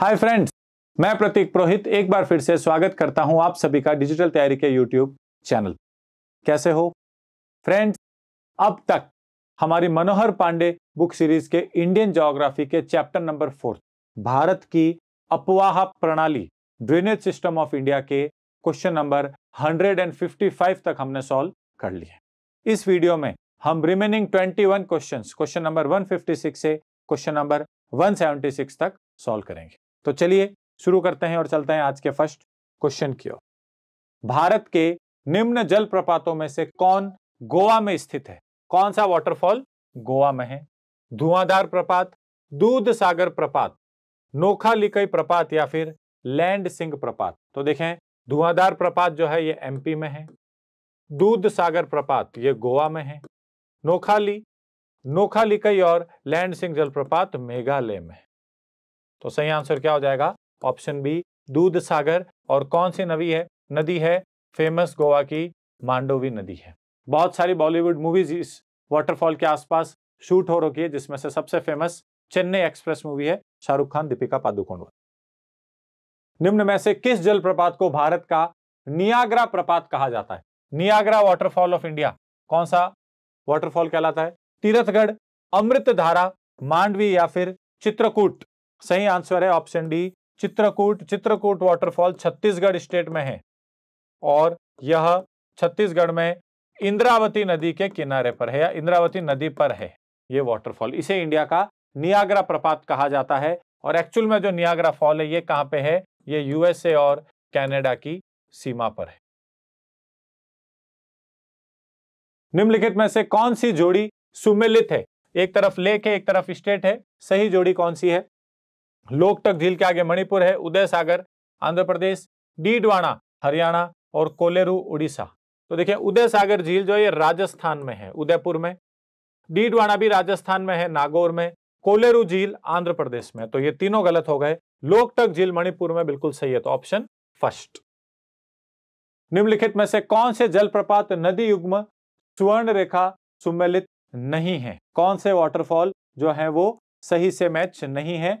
hi friends मैं प्रतीक पुरोहित एक बार फिर से स्वागत करता हूं आप सभी का डिजिटल तैयारी के यूट्यूब चैनल कैसे हो फ्रेंड्स अब तक हमारी मनोहर पांडे बुक सीरीज के इंडियन जोग्राफी के चैप्टर नंबर फोर्थ भारत की अपवाह प्रणाली ड्रेनेज सिस्टम ऑफ इंडिया के क्वेश्चन नंबर 155 तक हमने सॉल्व कर लिया इस वीडियो में हम remaining twenty one question number one से क्वेश्चन नंबर 176 तक सॉल्व करेंगे तो चलिए शुरू करते हैं और चलते हैं आज के फर्स्ट क्वेश्चन की ओर भारत के निम्न जल प्रपातों में से कौन गोवा में स्थित है कौन सा वाटरफॉल गोवा में है धुआंधार प्रपात दूध सागर प्रपात नोखा लिकई प्रपात या फिर लैंड सिंह प्रपात तो देखें धुआंधार प्रपात जो है ये एमपी में है दूध सागर प्रपात ये गोवा में है नोखाली नोखा लिकई और लैंड सिंह जलप्रपात मेघालय में है तो सही आंसर क्या हो जाएगा ऑप्शन बी दूध सागर और कौन सी नदी है नदी है फेमस गोवा की मांडोवी नदी है बहुत सारी बॉलीवुड मूवीज इस वाटरफॉल के आसपास शूट हो रखी है जिसमें से सबसे फेमस चेन्नई एक्सप्रेस मूवी है शाहरुख खान दीपिका पादुकोण निम्न में से किस जलप्रपात को भारत का नियाग्रा प्रपात कहा जाता है नियाग्रा वाटरफॉल ऑफ इंडिया कौन सा वाटरफॉल कहलाता है तीरथगढ़ अमृत धारा मांडवी या फिर चित्रकूट सही आंसर है option D Chitrakoot Chitrakoot waterfall Chhattisgarh state में है और यह छत्तीसगढ़ में इंद्रावती नदी के किनारे पर है या इंद्रावती नदी पर है ये वाटरफॉल इसे इंडिया का नियाग्रा प्रपात कहा जाता है और एक्चुअल में जो नियाग्रा फॉल है ये कहाँ पे है ये यूएसए और कैनेडा की सीमा पर है निम्नलिखित में से कौन सी जोड़ी सुमिलित है एक तरफ लेक है एक तरफ स्टेट है सही जोड़ी कौन सी है लोकटक झील के आगे मणिपुर है उदय सागर आंध्र प्रदेश डीडवाणा हरियाणा और कोलेरू उड़ीसा तो देखिये उदय सागर झील जो ये राजस्थान में है उदयपुर में डीडवाणा भी राजस्थान में है नागौर में कोलेरू झील आंध्र प्रदेश में तो ये तीनों गलत हो गए लोकटक झील मणिपुर में बिल्कुल सही है तो ऑप्शन फर्स्ट निम्नलिखित में से कौन से जलप्रपात नदी युग्म सुवर्ण रेखा सुमेलित नहीं है कौन से वाटरफॉल जो है वो सही से मैच नहीं है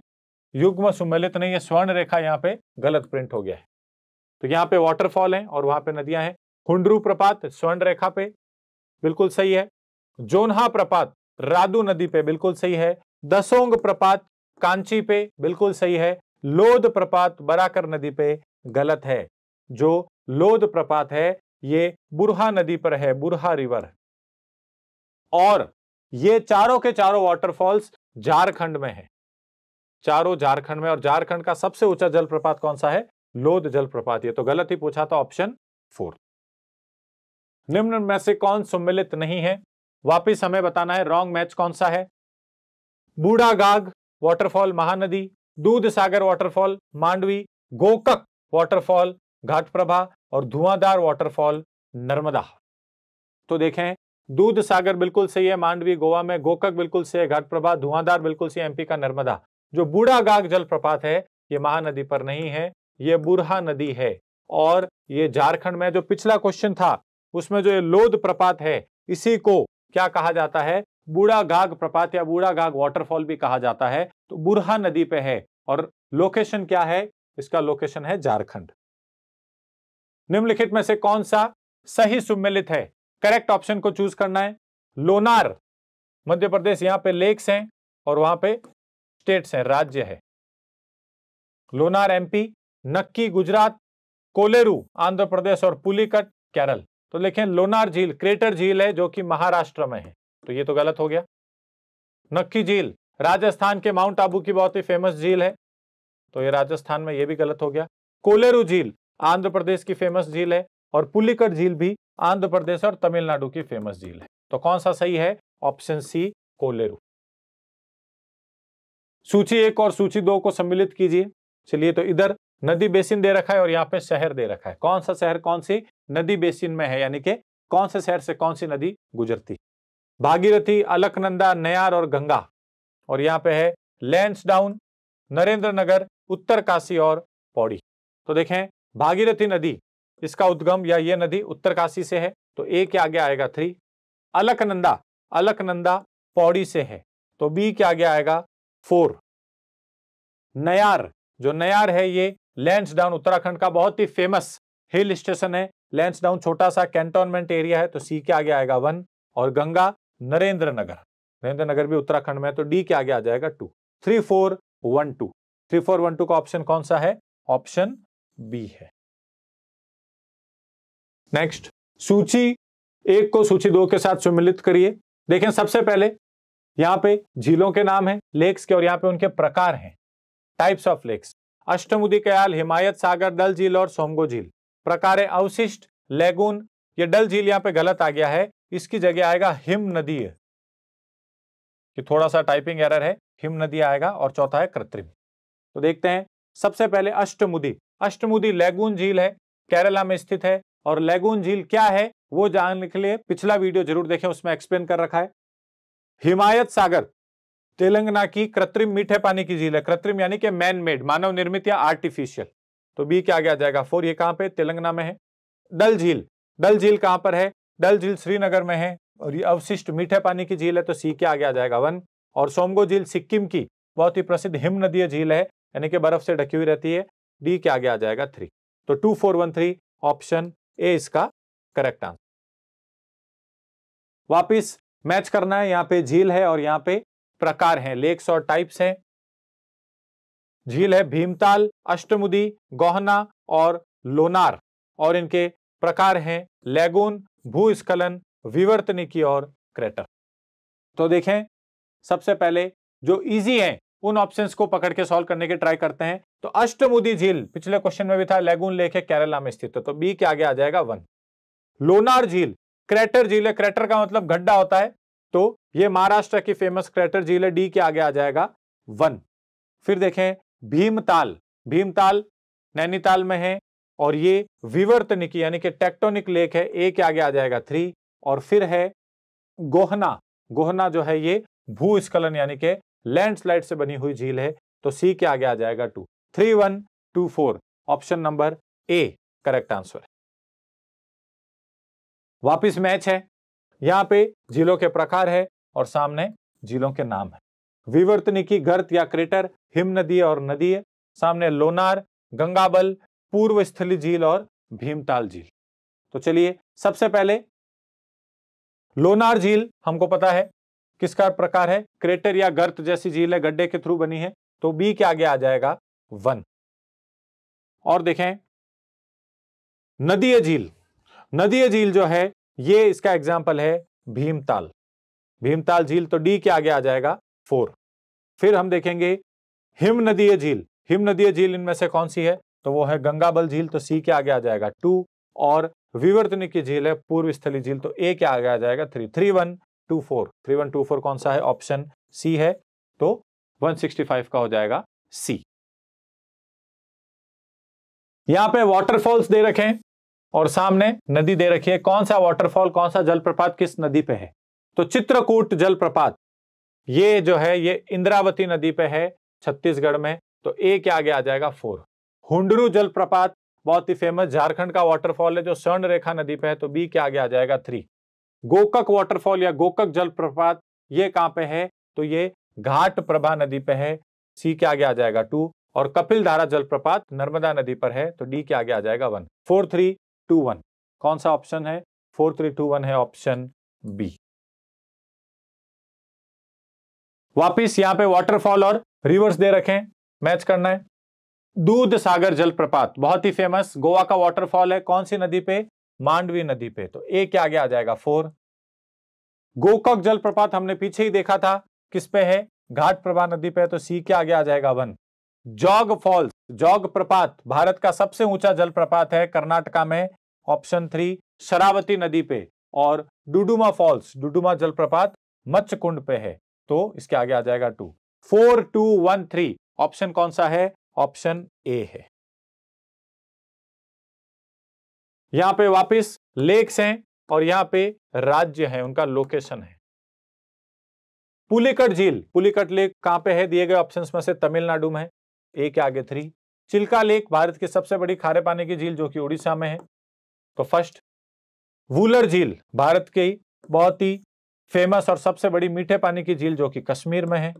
युग्म सुमेलित नहीं है स्वर्ण रेखा यहाँ पे गलत प्रिंट हो गया है तो यहाँ पे वाटरफॉल है और वहां पे नदियां हैं हुडरू प्रपात स्वर्ण रेखा पे बिल्कुल सही है जोनहा प्रपात रादू नदी पे बिल्कुल सही है दसोंग प्रपात कांची पे बिल्कुल सही है लोध प्रपात बराकर नदी पे गलत है जो लोध प्रपात है ये बुरहा नदी पर है बुरहा रिवर और ये चारों के चारों वाटरफॉल्स झारखंड में है चारों झारखंड में और झारखंड का सबसे ऊंचा जलप्रपात कौन सा है लोद जलप्रपात ये तो गलत ही पूछा था ऑप्शन फोर्थ निम्न में से कौन सम्मिलित नहीं है वापिस हमें बताना है रॉन्ग मैच कौन सा है बूढ़ा गाग waterfall Mahanadi Dudh Sagar waterfall Mandovi Gokak waterfall Ghataprabha और धुआंधार वॉटरफॉल नर्मदा तो देखें दूध सागर बिल्कुल सही है मांडवी गोवा में गोकक बिल्कुल सही है घाट प्रभा धुआंधार बिल्कुल सही है एमपी का नर्मदा जो जल जलप्रपात है ये महानदी पर नहीं है ये बुरहा नदी है और ये झारखंड में जो पिछला क्वेश्चन था उसमें जो ये लोध प्रपात है इसी को क्या कहा जाता है बूढ़ा गाग प्रपात या बूढ़ा गाग वाटरफॉल भी कहा जाता है तो बुरहा नदी पे है और लोकेशन क्या है इसका लोकेशन है झारखंड निम्नलिखित में से कौन सा सही सुमिलित है करेक्ट ऑप्शन को चूज करना है लोनार मध्य प्रदेश यहाँ पे लेक्स हैं और वहां पे स्टेट्स हैं राज्य है लोनार एमपी नक्की गुजरात कोलेरू आंध्र प्रदेश और पुलिकट केरल तो लिखें लोनार झील क्रेटर झील है जो कि महाराष्ट्र में है तो ये तो गलत हो गया नक्की झील राजस्थान के माउंट आबू की बहुत ही फेमस झील है तो ये राजस्थान में ये भी गलत हो गया कोलेरू झील आंध्र प्रदेश की फेमस झील है और पुलिकट झील भी आंध्र प्रदेश और तमिलनाडु की फेमस झील है तो कौन सा सही है ऑप्शन सी कोलेरू सूची एक और सूची दो को सम्मिलित कीजिए चलिए तो इधर नदी बेसिन दे रखा है और यहाँ पे शहर दे रखा है कौन सा शहर कौन सी नदी बेसिन में है यानी कि कौन से शहर से कौन सी नदी गुजरती भागीरथी अलकनंदा नयार और गंगा और यहाँ पे है डाउन नरेंद्र नगर उत्तर काशी और पौड़ी तो देखें भागीरथी नदी इसका उद्गम या ये नदी उत्तरकाशी से है तो ए के आगे आएगा थ्री अलकनंदा अलकनंदा पौड़ी से है तो बी के आगे आएगा फोर नयार जो नयार है ये लैंड डाउन उत्तराखंड का बहुत ही फेमस हिल स्टेशन है लैंड डाउन छोटा सा कैंटोनमेंट एरिया है तो सी के आगे आएगा वन और गंगा नरेंद्र नगर नरेंद्र नगर भी उत्तराखंड में है तो डी के आगे आ जाएगा two three four one two three four one two का ऑप्शन कौन सा है ऑप्शन बी है नेक्स्ट सूची एक को सूची दो के साथ सुमिलित करिए देखें सबसे पहले यहाँ पे झीलों के नाम है लेक्स के और यहाँ पे उनके प्रकार हैं types of lakes Ashtamudi Kayal Himayat Sagar Dal झील और सोमगो झील प्रकार अवशिष्ट लेगून ये डल झील यहाँ पे गलत आ गया है इसकी जगह आएगा हिम नदी कि थोड़ा सा टाइपिंग एरर है हिम नदी आएगा और चौथा है कृत्रिम तो देखते हैं सबसे पहले अष्टमुदी अष्टमुदी लेगून झील है केरला में स्थित है और लेगून झील क्या है वो जानने के लिए पिछला वीडियो जरूर देखें उसमें एक्सप्लेन कर रखा है हिमायत सागर तेलंगाना की कृत्रिम मीठे पानी की झील है कृत्रिम यानी कि मैन मेड मानव निर्मित या आर्टिफिशियल तो बी क्या आ जाएगा फोर ये कहां पे तेलंगाना में है डल झील डल झील कहां पर है डल झील श्रीनगर में है और ये अवशिष्ट मीठे पानी की झील है तो सी क्या आगे आ जाएगा वन और सोमगो झील सिक्किम की बहुत ही प्रसिद्ध हिमनदीय झील है यानी कि बर्फ से ढकी हुई रहती है डी क्या आगे आ जाएगा थ्री तो two four one three option A इसका करेक्ट आंसर वापिस मैच करना है यहाँ पे झील है और यहाँ पे प्रकार है लेक्स और टाइप्स हैं झील है भीमताल अष्टमुदी गोहना और लोनार और इनके प्रकार हैं लेगुन भूस्खलन विवर्तनिकी और क्रेटर तो देखें सबसे पहले जो इजी है उन ऑप्शंस को पकड़ के सॉल्व करने के ट्राई करते हैं तो अष्टमुदी झील पिछले क्वेश्चन में भी था लेक है केरला में स्थित है तो बी के आगे आ जाएगा वन लोनार झील क्रेटर झील है क्रेटर का मतलब गड्ढा होता है तो ये महाराष्ट्र की फेमस क्रेटर झील है डी के आगे आ जाएगा वन फिर देखें भीमताल भीमताल नैनीताल में है और ये विवर्तनिकी यानी कि टेक्टोनिक लेक है ए के आगे आ जाएगा थ्री और फिर है गोहना गोहना जो है ये भूस्खलन यानी के लैंडस्लाइड से बनी हुई झील है तो सी के आगे आ जाएगा two three one two four option number A correct answer वापिस मैच है यहाँ पे झीलों के प्रकार है और सामने झीलों के नाम है विवर्तनिकी गर्त या क्रेटर हिम नदी और नदी सामने लोनार गंगाबल पूर्व स्थली झील और भीमताल झील तो चलिए सबसे पहले लोनार झील हमको पता है किसका प्रकार है क्रेटर या गर्त जैसी झील है गड्ढे के थ्रू बनी है तो बी के आगे आ जाएगा वन और देखें नदीय झील नदीय झील जो है ये इसका एग्जाम्पल है भीमताल भीमताल झील तो डी के आगे आ जाएगा फोर फिर हम देखेंगे हिम नदीय झील हिम नदीय झील इनमें से कौन सी है तो वो है गंगाबल झील तो सी के आगे आ जाएगा टू और विवर्तनी की झील है पूर्व स्थली झील तो ए के आगे आ जाएगा three three one two four three one two four कौन सा है ऑप्शन सी है तो वन सिक्सटी फाइव का हो जाएगा सी यहां पे वाटरफॉल्स दे रखे हैं और सामने नदी दे रखी है कौन सा वाटरफॉल कौन सा जलप्रपात किस नदी पे है तो चित्रकूट जलप्रपात ये जो है ये इंद्रावती नदी पे है छत्तीसगढ़ में तो ए के आगे आ जाएगा फोर हुडरू जलप्रपात बहुत ही फेमस झारखंड का वाटरफॉल है जो स्वर्ण रेखा नदी पे है तो बी के आगे आ जाएगा थ्री गोकक वाटरफॉल या गोकक जलप्रपात ये कहाँ पे है तो ये घाट प्रभा नदी पे है सी के आगे आ जाएगा टू और कपिल धारा जलप्रपात नर्मदा नदी पर है तो डी के आगे आ जाएगा one four three two one कौन सा ऑप्शन है फोर थ्री टू वन है ऑप्शन बी वापिस यहां पे वाटरफॉल और रिवर्स दे रखें मैच करना है दूध सागर जलप्रपात बहुत ही फेमस गोवा का वाटरफॉल है कौन सी नदी पे मांडवी नदी पे तो ए क्या आगे आ जाएगा फोर गोकॉक जलप्रपात हमने पीछे ही देखा था किस पे है घाट प्रभा नदी पे तो सी क्या आगे आ जाएगा वन जॉग फॉल्स जौग प्रपात भारत का सबसे ऊंचा जलप्रपात है कर्नाटका में ऑप्शन थ्री शरावती नदी पे और डुडुमा फॉल्स डुडुमा जलप्रपात मच्छकुंड पे है तो इसके आगे आ जाएगा two four two one three option कौन सा है ऑप्शन ए है यहां पे वापस लेक्स हैं और यहां पे राज्य है उनका लोकेशन है पुलिकट झील पुलिकट लेक कहां पे है दिए गए ऑप्शंस में से तमिलनाडु में ए के आगे थ्री चिल्का लेक भारत की सबसे बड़ी खारे पानी की झील जो कि उड़ीसा में है तो फर्स्ट वूलर झील भारत की बहुत ही फेमस और सबसे बड़ी मीठे पानी की झील जो कि कश्मीर में है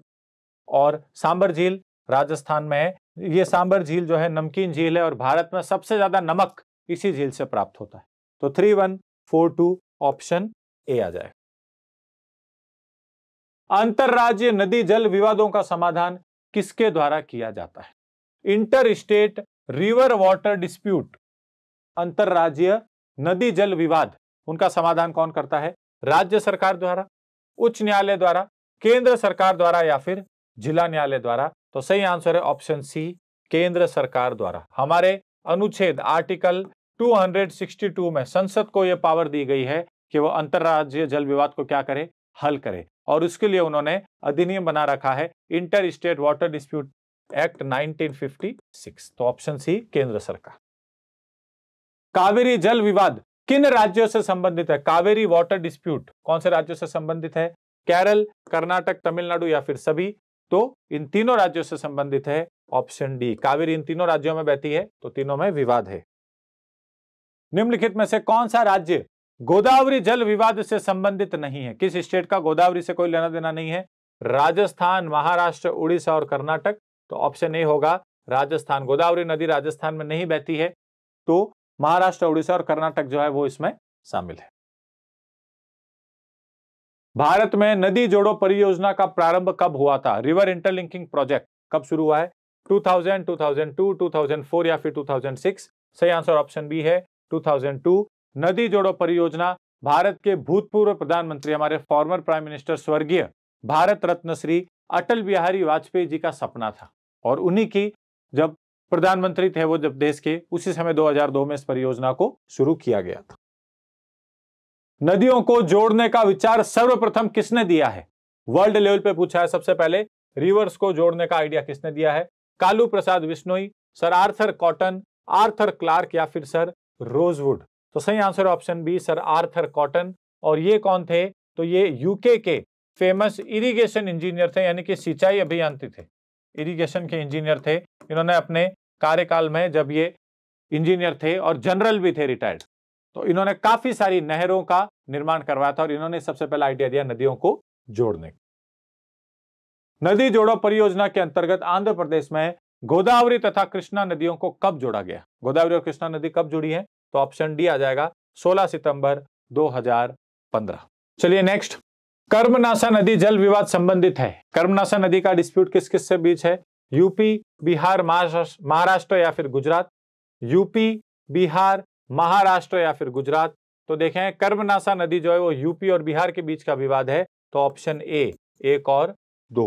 और सांबर झील राजस्थान में है ये सांबर झील जो है नमकीन झील है और भारत में सबसे ज्यादा नमक इसी झील से प्राप्त होता है तो three one four two option A आ जाएगा अंतर्राज्य नदी जल विवादों का समाधान किसके द्वारा किया जाता है inter state river water dispute अंतरराज्य नदी जल विवाद उनका समाधान कौन करता है राज्य सरकार द्वारा उच्च न्यायालय द्वारा केंद्र सरकार द्वारा या फिर जिला न्यायालय द्वारा तो सही आंसर है ऑप्शन सी केंद्र सरकार द्वारा हमारे अनुच्छेद आर्टिकल 262 में संसद को यह पावर दी गई है कि वह अंतर्राज्य जल विवाद को क्या करे हल करे और उसके लिए उन्होंने अधिनियम बना रखा है inter state water dispute act 1956 तो ऑप्शन सी केंद्र सरकार कावेरी जल विवाद किन राज्यों से संबंधित है कावेरी वाटर डिस्प्यूट कौन से राज्यों से संबंधित है केरल कर्नाटक तमिलनाडु या फिर सभी तो इन तीनों राज्यों से संबंधित है ऑप्शन डी कावेरी इन तीनों राज्यों में बहती है तो तीनों में विवाद है निम्नलिखित में से कौन सा राज्य गोदावरी जल विवाद से संबंधित नहीं है किस स्टेट का गोदावरी से कोई लेना देना नहीं है राजस्थान महाराष्ट्र उड़ीसा और कर्नाटक तो ऑप्शन ए होगा राजस्थान गोदावरी नदी राजस्थान में नहीं बहती है तो महाराष्ट्र उड़ीसा और कर्नाटक जो है वो इसमें शामिल है भारत में नदी जोड़ो परियोजना का प्रारंभ कब हुआ था रिवर इंटरलिंकिंग प्रोजेक्ट कब शुरू हुआ है 2000, 2002, 2004 या फिर 2006 सही आंसर ऑप्शन बी है 2002 नदी जोड़ो परियोजना भारत के भूतपूर्व प्रधानमंत्री हमारे फॉर्मर प्राइम मिनिस्टर स्वर्गीय भारत रत्न श्री अटल बिहारी वाजपेयी जी का सपना था और उन्हीं की जब प्रधानमंत्री थे वो जब देश के उसी समय 2002 में इस परियोजना को शुरू किया गया था नदियों को जोड़ने का विचार सर्वप्रथम किसने दिया है वर्ल्ड लेवल पे पूछा है सबसे पहले रिवर्स को जोड़ने का आइडिया किसने दिया है Kalu Prasad Vishnoi sir Arthur Cotton Arthur Clarke या फिर सर रोजवुड तो सही answer option B sir Arthur Cotton और ये कौन थे तो ये यूके के फेमस इरिगेशन इंजीनियर थे यानी कि सिंचाई अभियंत्री थे इरिगेशन के इंजीनियर थे इन्होंने अपने कार्यकाल में जब ये इंजीनियर थे और जनरल भी थे रिटायर्ड तो इन्होंने काफी सारी नहरों का निर्माण करवाया था और इन्होंने सबसे पहला आइडिया दिया नदियों को जोड़ने नदी जोड़ो परियोजना के अंतर्गत आंध्र प्रदेश में गोदावरी तथा कृष्णा नदियों को कब जोड़ा गया गोदावरी और कृष्णा नदी कब जुड़ी है तो ऑप्शन डी आ जाएगा 16 सितंबर 2015 चलिए नेक्स्ट कर्मनाशा नदी जल विवाद संबंधित है कर्मनाशा नदी का डिस्प्यूट किस किस से बीच है यूपी बिहार महाराष्ट्र या फिर गुजरात यूपी बिहार महाराष्ट्र या फिर गुजरात तो देखें कर्मनासा नदी जो है वो यूपी और बिहार के बीच का विवाद है तो ऑप्शन ए एक और दो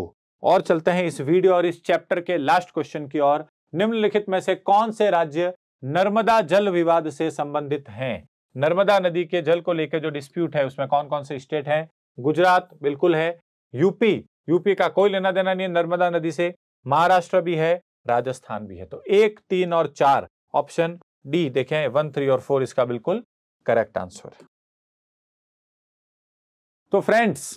और चलते हैं इस वीडियो और इस चैप्टर के लास्ट क्वेश्चन की ओर निम्नलिखित में से कौन से राज्य नर्मदा जल विवाद से संबंधित हैं नर्मदा नदी के जल को लेकर जो डिस्प्यूट है उसमें कौन कौन से स्टेट हैं गुजरात बिल्कुल है यूपी यूपी का कोई लेना देना नहीं है नर्मदा नदी से महाराष्ट्र भी है राजस्थान भी है तो एक तीन और चार ऑप्शन डी देखें वन थ्री और फोर इसका बिल्कुल करेक्ट आंसर तो फ्रेंड्स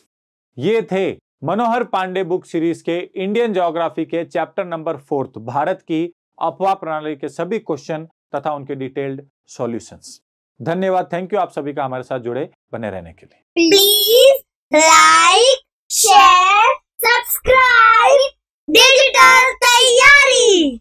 ये थे मनोहर पांडे बुक सीरीज के इंडियन ज्योग्राफी के चैप्टर नंबर फोर्थ भारत की अफवाह प्रणाली के सभी क्वेश्चन तथा उनके डिटेल्ड सॉल्यूशंस धन्यवाद थैंक यू आप सभी का हमारे साथ जुड़े बने रहने के लिए please like share subscribe digital तैयारी